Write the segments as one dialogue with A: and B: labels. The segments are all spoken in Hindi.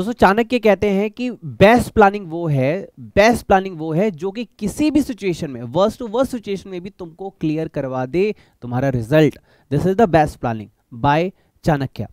A: दोस्तों चाणक्य कहते हैं कि बेस्ट प्लानिंग वो है बेस्ट प्लानिंग वो है जो कि किसी भी सिचुएशन में वर्स्ट टू वर्स्ट सिचुएशन में भी तुमको क्लियर करवा दे तुम्हारा result this is the best planning by Chanakya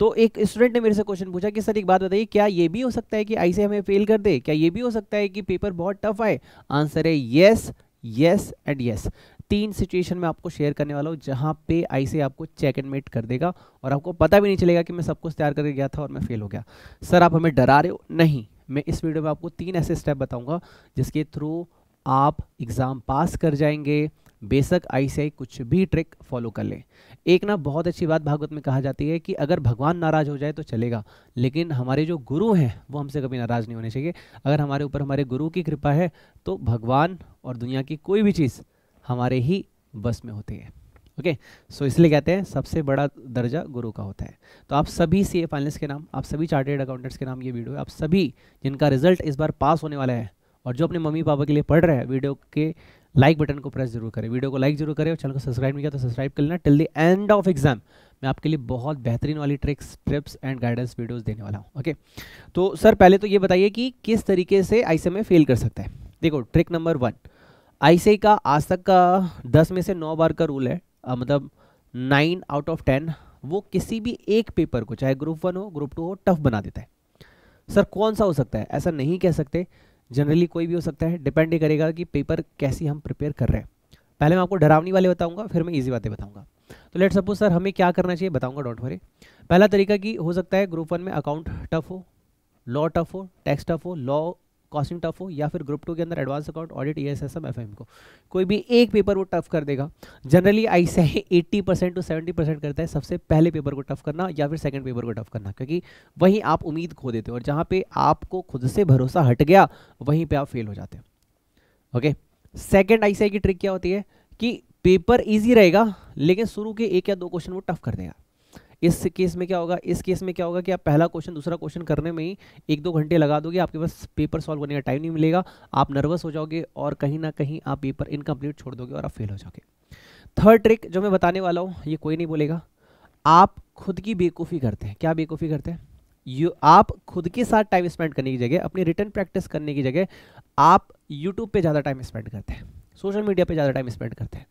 A: तो एक स्टूडेंट ने मेरे से क्वेश्चन पूछा कि सर एक बात बताइए क्या ये भी हो सकता है कि आई हमें फेल कर दे क्या ये भी हो सकता है कि पेपर बहुत टफ आए आंसर है येस येस एंड येस तीन सिचुएशन में आपको शेयर करने वाला हूँ जहाँ पे आई से आपको चेक एंड मेट कर देगा और आपको पता भी नहीं चलेगा कि मैं सब कुछ तैयार करके गया था और मैं फेल हो गया सर आप हमें डरा रहे हो नहीं मैं इस वीडियो में आपको तीन ऐसे स्टेप बताऊँगा जिसके थ्रू आप एग्ज़ाम पास कर जाएंगे बेशक आई कुछ भी ट्रिक फॉलो कर लें एक ना बहुत अच्छी बात भागवत में कहा जाती है कि अगर भगवान नाराज़ हो जाए तो चलेगा लेकिन हमारे जो गुरु हैं वो हमसे कभी नाराज़ नहीं होने चाहिए अगर हमारे ऊपर हमारे गुरु की कृपा है तो भगवान और दुनिया की कोई भी चीज़ हमारे ही बस में होती है ओके okay? सो so, इसलिए कहते हैं सबसे बड़ा दर्जा गुरु का होता है तो आप सभी सी ए फाइनेंस के नाम आप सभी चार्टेड अकाउंटेंट्स के नाम ये वीडियो है आप सभी जिनका रिजल्ट इस बार पास होने वाला है और जो अपने मम्मी पापा के लिए पढ़ रहे हैं वीडियो के लाइक बटन को प्रेस जरूर करें वीडियो को लाइक जरूर करें और चैनल को सब्सक्राइब नहीं किया तो सब्सक्राइब कर लेना till the end of exam मैं आपके लिए बहुत बेहतरीन वाली tricks trips and guidance videos देने वाला हूँ ओके तो सर पहले तो ये बताइए कि किस तरीके से आई फेल कर सकता है देखो ट्रिक नंबर वन ऐसे का आज तक का दस में से नौ बार का रूल है आ, मतलब नाइन आउट ऑफ टेन वो किसी भी एक पेपर को चाहे ग्रुप वन हो ग्रुप टू हो टफ बना देता है सर कौन सा हो सकता है ऐसा नहीं कह सकते जनरली कोई भी हो सकता है डिपेंड ही करेगा कि पेपर कैसी हम प्रिपेयर कर रहे हैं पहले मैं आपको डरावनी वाले बताऊंगा फिर मैं ईजी बातें बताऊंगा तो लेट सपोज सर हमें क्या करना चाहिए बताऊंगा डॉट वरी पहला तरीका कि हो सकता है ग्रुप वन में अकाउंट टफ हो लॉ टफ हो टैक्स टफ हो लॉ कॉस्टिंग टफ हो या फिर ग्रुप टू के अंदर advance account audit E S को कोई भी एक पेपर वो टफ कर देगा generally I say eighty percent to seventy percent करता है सबसे पहले पेपर को टफ करना या फिर सेकेंड पेपर को टफ करना क्योंकि वहीं आप उम्मीद खो देते हो और जहाँ पे आपको खुद से भरोसा हट गया वहीं पर आप फेल हो जाते हो ओके सेकेंड आई की ट्रिक क्या होती है कि पेपर ईजी रहेगा लेकिन शुरू के एक या दो क्वेश्चन वो टफ कर देगा इस केस में क्या होगा इस केस में क्या होगा कि आप पहला क्वेश्चन दूसरा क्वेश्चन करने में ही एक दो घंटे लगा दोगे आपके पास पेपर सॉल्व करने का टाइम नहीं मिलेगा आप नर्वस हो जाओगे और कहीं ना कहीं आप पेपर इनकम्प्लीट छोड़ दोगे और आप फेल हो जाओगे थर्ड ट्रिक जो मैं बताने वाला हूँ ये कोई नहीं बोलेगा आप खुद की बेवकूफ़ी करते हैं क्या बेवकूफ़ी करते हैं यू आप खुद के साथ टाइम स्पेंड करने की जगह अपनी रिटर्न प्रैक्टिस करने की जगह आप यूट्यूब पे ज़्यादा टाइम स्पेंड करते हैं सोशल मीडिया पे ज़्यादा टाइम स्पेंड करते हैं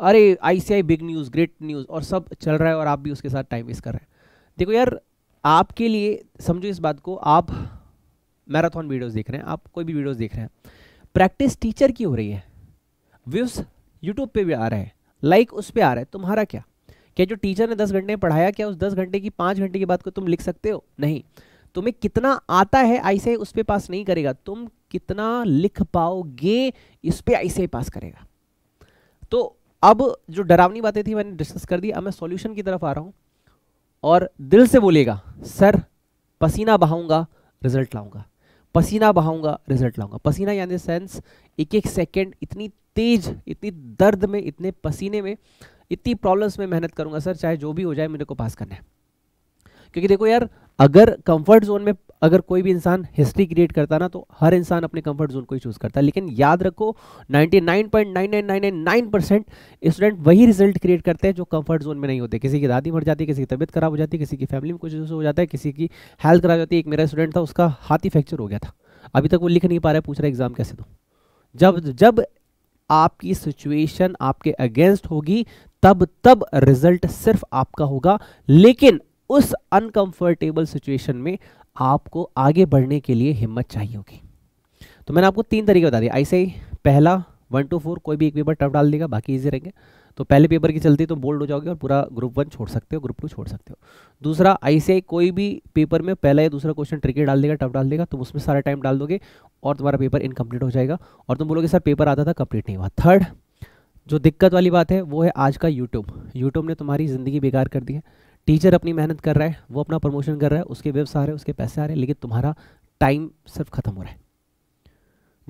A: अरे ICAI big news great news और सब चल रहा है और आप भी उसके साथ टाइम वेस्ट कर रहे हैं देखो यार आपके लिए समझो इस बात को आप मैराथन वीडियोस देख रहे हैं आप कोई भी वीडियोस देख रहे हैं प्रैक्टिस टीचर की हो रही है व्यूज़ यूट्यूब पे भी आ रहा है लाइक उस पर आ रहा है तुम्हारा क्या क्या जो टीचर ने दस घंटे पढ़ाया क्या उस दस घंटे की पाँच घंटे की बात को तुम लिख सकते हो नहीं तुम्हें कितना आता है आई उस पर पास नहीं करेगा तुम कितना लिख पाओगे इस पर आई पास करेगा तो अब जो डरावनी बातें थी मैंने डिस्कस कर दी अब मैं सॉल्यूशन की तरफ आ रहा हूं और दिल से बोलेगा सर पसीना बहाऊंगा रिजल्ट लाऊंगा पसीना बहाऊंगा रिजल्ट लाऊंगा पसीना यानी सेंस एक एक सेकेंड इतनी तेज इतनी दर्द में इतने पसीने में इतनी प्रॉब्लम्स में मेहनत करूंगा सर चाहे जो भी हो जाए मेरे को पास करना है क्योंकि देखो यार अगर कंफर्ट जोन में अगर कोई भी इंसान हिस्ट्री क्रिएट करता ना तो हर इंसान अपने कंफर्ट जोन को ही चूज़ करता है लेकिन याद रखो 99.9999 परसेंट स्टूडेंट वही रिजल्ट क्रिएट करते हैं जो कंफर्ट जोन में नहीं होते किसी की दादी मर जाती है किसी की तबीयत खराब हो जाती है किसी की फैमिली में कुछ हो जाता है किसी की हेल्थ खराब जाती है एक मेरा स्टूडेंट था उसका हाथ ही फ्रैक्चर हो गया था अभी तक वो लिख नहीं पा रहा है पूछ रहा है एग्ज़ाम कैसे दो जब जब आपकी सिचुएशन आपके अगेंस्ट होगी तब तब रिजल्ट सिर्फ आपका होगा लेकिन उस अनकंफर्टेबल सिचुएशन में आपको आगे बढ़ने के लिए हिम्मत चाहिए होगी तो मैंने आपको तीन तरीके बता दिए ऐसे ही पहला वन टू फोर कोई भी एक पेपर टफ डाल देगा बाकी ईजी रहेंगे तो पहले पेपर की चलती तो बोल्ड हो जाओगे और पूरा ग्रुप वन छोड़ सकते हो ग्रुप टू छोड़ सकते हो दूसरा ऐसे कोई भी पेपर में पहला या दूसरा क्वेश्चन ट्रिकी डाल देगा टफ डाल देगा तुम उसमें सारा टाइम डाल दोगे और तुम्हारा पेपर इनकम्प्लीट हो जाएगा और तुम बोलोगे सर पेपर आता था कंप्लीट नहीं हुआ थर्ड जो दिक्कत वाली बात है वो है आज का यूट्यूब यूट्यूब ने तुम्हारी ज़िंदगी बेकार कर दी है टीचर अपनी मेहनत कर रहा है वो अपना प्रमोशन कर रहा है उसके वेब्स आ रहे हैं उसके पैसे आ रहे हैं लेकिन तुम्हारा टाइम सिर्फ खत्म हो रहा है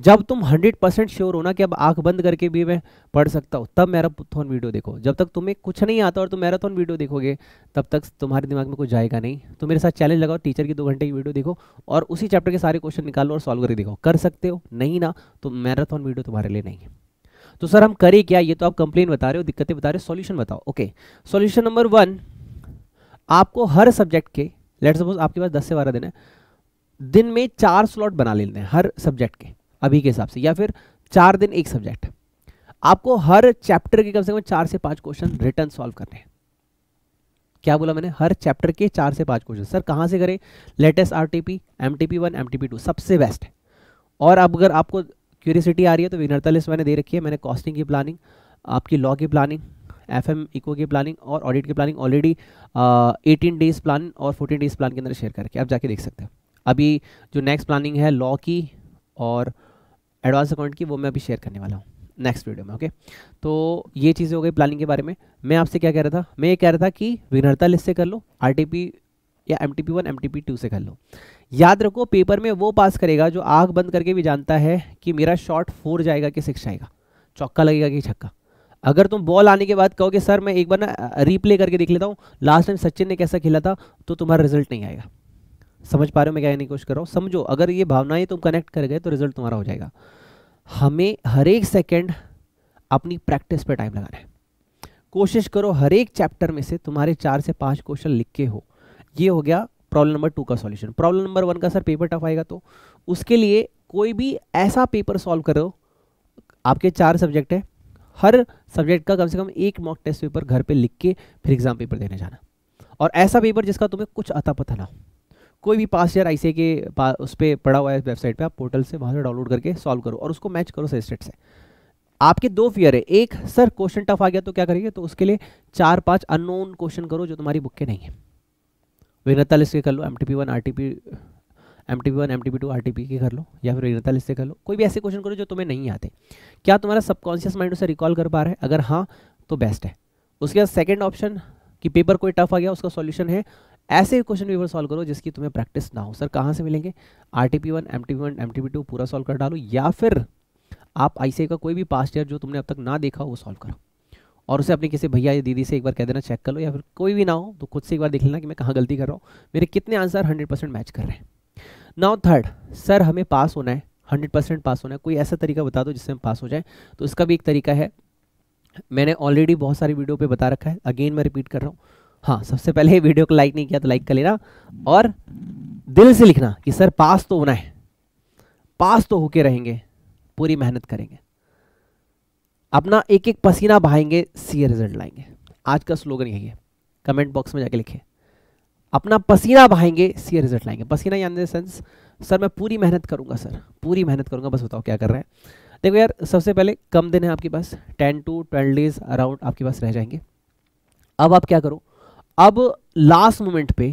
A: जब तुम 100 परसेंट श्योर हो ना कि अब आंख बंद करके भी मैं पढ़ सकता हूँ तब मैराथन वीडियो देखो जब तक तुम्हें कुछ नहीं आता और तुम मैराथन वीडियो देखोगे तब तक तुम्हारे दिमाग में कुछ जाएगा नहीं तो मेरे साथ चैलेंज लगाओ टीचर की दो घंटे की वीडियो देखो और उसी चैप्टर के सारे क्वेश्चन निकालो और सॉल्व करके देखो कर सकते हो नहीं ना तो मैराथन वीडियो तुम्हारे लिए नहीं है तो सर हम करें क्या ये तो आप कंप्लेन बता रहे हो दिक्कतें बता रहे हो सोल्यूशन बताओ ओके सोल्यूशन नंबर वन आपको हर सब्जेक्ट के लेट सपोज आपके पास दस से बारह दिन है दिन में चार स्लॉट बना लेते हैं हर सब्जेक्ट के अभी के हिसाब से या फिर चार दिन एक सब्जेक्ट आपको हर चैप्टर के कम से कम चार से पांच क्वेश्चन रिटर्न सॉल्व करने हैं क्या बोला मैंने हर चैप्टर के चार से पांच क्वेश्चन सर कहां से करें latest R T M T P one M T P two सबसे बेस्ट है और अब अगर आपको क्यूरियसिटी आ रही है तो विनरता लिस्ट मैंने दे रखी है मैंने कॉस्टिंग की प्लानिंग आपकी लॉ की प्लानिंग एफ एम इको की प्लानिंग और ऑडिट की planning already eighteen days plan और फोर्टीन डेज प्लान के अंदर शेयर करके आप जाके देख सकते हैं अभी जो नेक्स्ट प्लानिंग है लॉ की और एडवांस अकाउंट की वो मैं अभी शेयर करने वाला हूँ नेक्स्ट वीडियो में ओके तो ये चीज़ें हो गई प्लानिंग के बारे में मैं आपसे क्या कह रहा था मैं ये कह रहा था कि विनरता लिस्ट से कर लो आर या M T P one M T P two से कर लो याद रखो पेपर में वो पास करेगा जो आँख बंद करके भी जानता है कि मेरा शॉर्ट फोर जाएगा कि सिक्स जाएगा चौका लगेगा कि छक्का अगर तुम बॉल आने के बाद कहोगे सर मैं एक बार ना रीप्ले करके देख लेता हूँ लास्ट टाइम सचिन ने कैसा खेला था तो तुम्हारा रिजल्ट नहीं आएगा समझ पा रहे हो मैं कहने की कोशिश कर रहा हूँ समझो अगर ये भावनाएं तुम कनेक्ट कर गए तो रिजल्ट तुम्हारा हो जाएगा हमें हर एक सेकेंड अपनी प्रैक्टिस पर टाइम लगाना है कोशिश करो हर एक चैप्टर में से तुम्हारे चार से पाँच क्वेश्चन लिख के हो ये हो गया प्रॉब्लम नंबर टू का सॉल्यूशन प्रॉब्लम नंबर वन का सर पेपर टफ आएगा तो उसके लिए कोई भी ऐसा पेपर सॉल्व करो आपके चार सब्जेक्ट हैं हर सब्जेक्ट का कम से कम एक मॉक टेस्ट पेपर घर पे लिख के फिर एग्जाम पेपर देने जाना और ऐसा पेपर जिसका तुम्हें कुछ अता पता ना हो कोई भी पास यार आईसीए के उस पर पड़ा हुआ है वेबसाइट पे आप पोर्टल से वहाँ से डाउनलोड करके सॉल्व करो और उसको मैच करो सजेस्टेड से आपके दो फियर है एक सर क्वेश्चन टफ आ गया तो क्या करेंगे तो उसके लिए चार पांच अननोन क्वेश्चन करो जो तुम्हारी बुक के नहीं है विनता लिस्ट के कर लो M T P one R T P M T P one M T P two R T P के कर लो या फिर इकतालीस से कर लो कोई भी ऐसे क्वेश्चन करो जो तुम्हें नहीं आते क्या तुम्हारा सबकॉन्शियस माइंड उसे रिकॉल कर पा रहा है अगर हाँ तो बेस्ट है उसके बाद सेकेंड ऑप्शन कि पेपर कोई टफ आ गया उसका सॉल्यूशन है ऐसे क्वेश्चन पेपर सॉल्व करो जिसकी तुम्हें प्रैक्टिस ना हो सर कहाँ से मिलेंगे R T P one M T P one M T P two पूरा सॉल्व कर डालो या फिर आप आई का कोई भी पास्ट ईयर जो तुमने अब तक ना देखा वो सॉल्व करो और उसे अपने किसी भैया या दीदी से एक बार कह देना चेक कर लो या फिर कोई भी ना हो तो खुद से एक बार देख लेना कि मैं कहाँ गलती कर रहा हूँ मेरे कितने आंसर हंड्रेड परसेंट मैच कर रहे हैं नाउ थर्ड सर हमें पास होना है हंड्रेड परसेंट पास होना है कोई ऐसा तरीका बता दो जिससे हम पास हो जाए तो इसका भी एक तरीका है मैंने ऑलरेडी बहुत सारी वीडियो पे बता रखा है अगेन मैं रिपीट कर रहा हूँ हाँ सबसे पहले वीडियो को लाइक नहीं किया तो लाइक कर लेना और दिल से लिखना कि सर पास तो होना है पास तो होके रहेंगे पूरी मेहनत करेंगे अपना एक एक पसीना बहाएंगे सीए रिजल्ट लाएंगे आज का स्लोगन यही है कमेंट बॉक्स में जाके लिखें अपना पसीना बहाएंगे सीए रिजल्ट लाएंगे पसीना यानी सेंस सर मैं पूरी मेहनत करूंगा सर पूरी मेहनत करूंगा बस बताओ क्या कर रहे हैं देखो यार सबसे पहले कम दिन है आपके पास ten to twelve days around आपके पास रह जाएंगे अब आप क्या करो अब लास्ट मोमेंट पे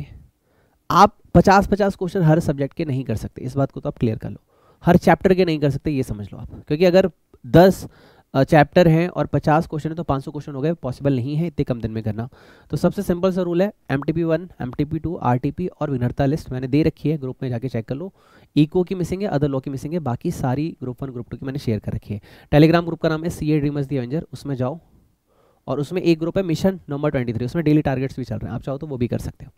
A: आप पचास पचास क्वेश्चन हर सब्जेक्ट के नहीं कर सकते इस बात को तो आप क्लियर कर लो हर चैप्टर के नहीं कर सकते ये समझ लो आप क्योंकि अगर दस चैप्टर हैं और 50 क्वेश्चन है तो 500 क्वेश्चन हो गए पॉसिबल नहीं है इतने कम दिन में करना तो सबसे सिंपल सा रूल है M T P one M T P two R T P और विनरता लिस्ट मैंने दे रखी है ग्रुप में जाके चेक कर लो इको की मिसिंग है अदर लॉ की मिसिंग है बाकी सारी ग्रुप वन ग्रुप टू की मैंने शेयर कर रखी है टेलीग्राम ग्रुप का नाम है सी ए ड्रीमर्स दी एवेंजर उसमें जाओ और उसमें एक ग्रुप है मिशन नंबर ट्वेंटी थ्री उसमें डेली टारगेट्स भी चल रहे हैं आप चाहो तो वो भी कर सकते हो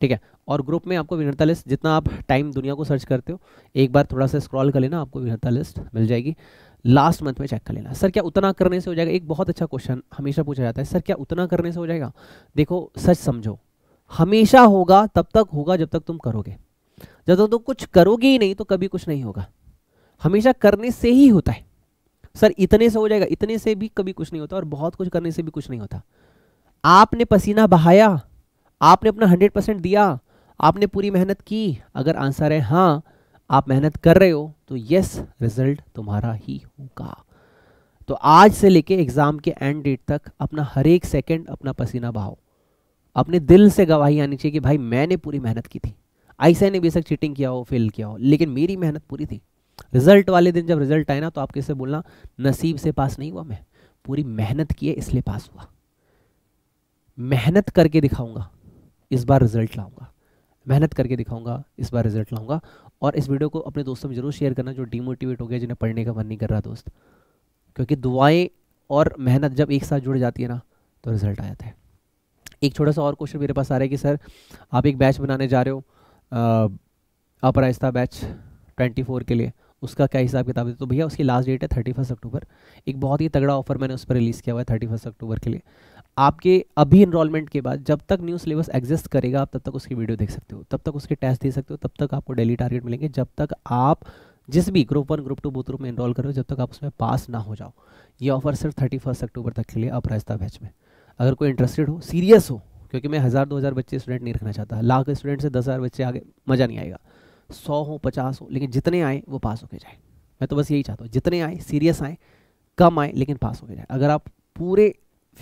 A: ठीक है और ग्रुप में आपको विनरता लिस्ट जितना आप टाइम दुनिया को सर्च करते हो एक बार थोड़ा सा स्क्रॉल कर लेना आपको विनरता लिस्ट मिल जाएगी लास्ट मंथ में चेक कर लेना सर क्या उतना करने से हो जाएगा एक बहुत अच्छा क्वेश्चन हमेशा पूछा जाता है सर क्या उतना करने से हो जाएगा देखो सच समझो हमेशा होगा तब तक होगा जब तक तुम करोगे जब तक तुम कुछ करोगे ही नहीं तो कभी कुछ नहीं होगा हमेशा करने से ही होता है सर इतने से हो जाएगा इतने से भी कभी कुछ नहीं होता और बहुत कुछ करने से भी कुछ नहीं होता आपने पसीना बहाया आपने अपना हंड्रेड परसेंट दिया आपने पूरी मेहनत की अगर आंसर है हाँ आप मेहनत कर रहे हो तो यस रिजल्ट तुम्हारा ही होगा तो आज से लेके एग्जाम के एंड डेट तक अपना हर एक सेकेंड अपना पसीना बहाओ अपने दिल से गवाही आनी चाहिए कि भाई मैंने पूरी मेहनत की थी ऐसे ने बेशक चीटिंग किया हो फेल किया हो लेकिन मेरी मेहनत पूरी थी रिजल्ट वाले दिन जब रिजल्ट आए ना तो आप किससे बोलना नसीब से पास नहीं हुआ मैं पूरी मेहनत की है इसलिए पास हुआ मेहनत करके दिखाऊंगा इस बार रिजल्ट लाऊंगा मेहनत करके दिखाऊंगा इस बार रिजल्ट लाऊंगा और इस वीडियो को अपने दोस्तों में जरूर शेयर करना जो डीमोटिवेट हो गया जिन्हें पढ़ने का मन नहीं कर रहा दोस्त क्योंकि दुआएं और मेहनत जब एक साथ जुड़ जाती है ना तो रिजल्ट आ जाता है एक छोटा सा और क्वेश्चन मेरे पास आ रहा है कि सर आप एक बैच बनाने जा रहे हो अपर आहिस्ता बैच ट्वेंटी के लिए उसका क्या हिसाब किताब है तो भैया उसकी लास्ट डेट है थर्टी फर्स्ट अक्टूबर एक बहुत ही तगड़ा ऑफर मैंने उस पर रिलीज़ किया हुआ है थर्टी फर्स्ट अक्टूबर के लिए आपके अभी इनरोलमेंट के बाद जब तक न्यू सिलेबस एग्जिस्ट करेगा आप तब तक उसकी वीडियो देख सकते हो तब तक उसके टेस्ट दे सकते हो तब तक आपको डेली टारगेट मिलेंगे जब तक आप जिस भी group one group two both group में इनरोल करो जब तक आप उसमें पास ना हो जाओ ये ऑफर सिर्फ थर्टी फर्स्ट अक्टूबर तक के लिए अपराजता बैच में अगर कोई इंटरेस्टेड हो सीरियस हो क्योंकि मैं हज़ार दो हज़ार बच्चे स्टूडेंट नहीं रखना चाहता लाख स्टूडेंट से दस हज़ार बच्चे आगे मज़ा नहीं आएगा सौ हो पचास हो लेकिन जितने आए वो पास होके जाए मैं तो बस यही चाहता हूँ जितने आए सीरियस आए कम आए लेकिन पास होके जाए अगर आप पूरे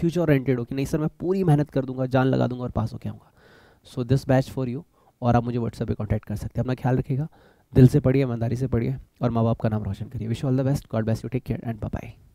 A: फ्यूचर ओरिएंटेड हो कि नहीं सर मैं पूरी मेहनत कर दूंगा जान लगा दूंगा और पास होकर आऊँगा so this batch for you और आप मुझे व्हाट्सएप पे कांटेक्ट कर सकते हैं अपना ख्याल रखिएगा दिल से पढ़िए ईमानदारी से पढ़िए और माँ बाप का नाम रोशन करिए wish all the best God बेस्ट you take care and bye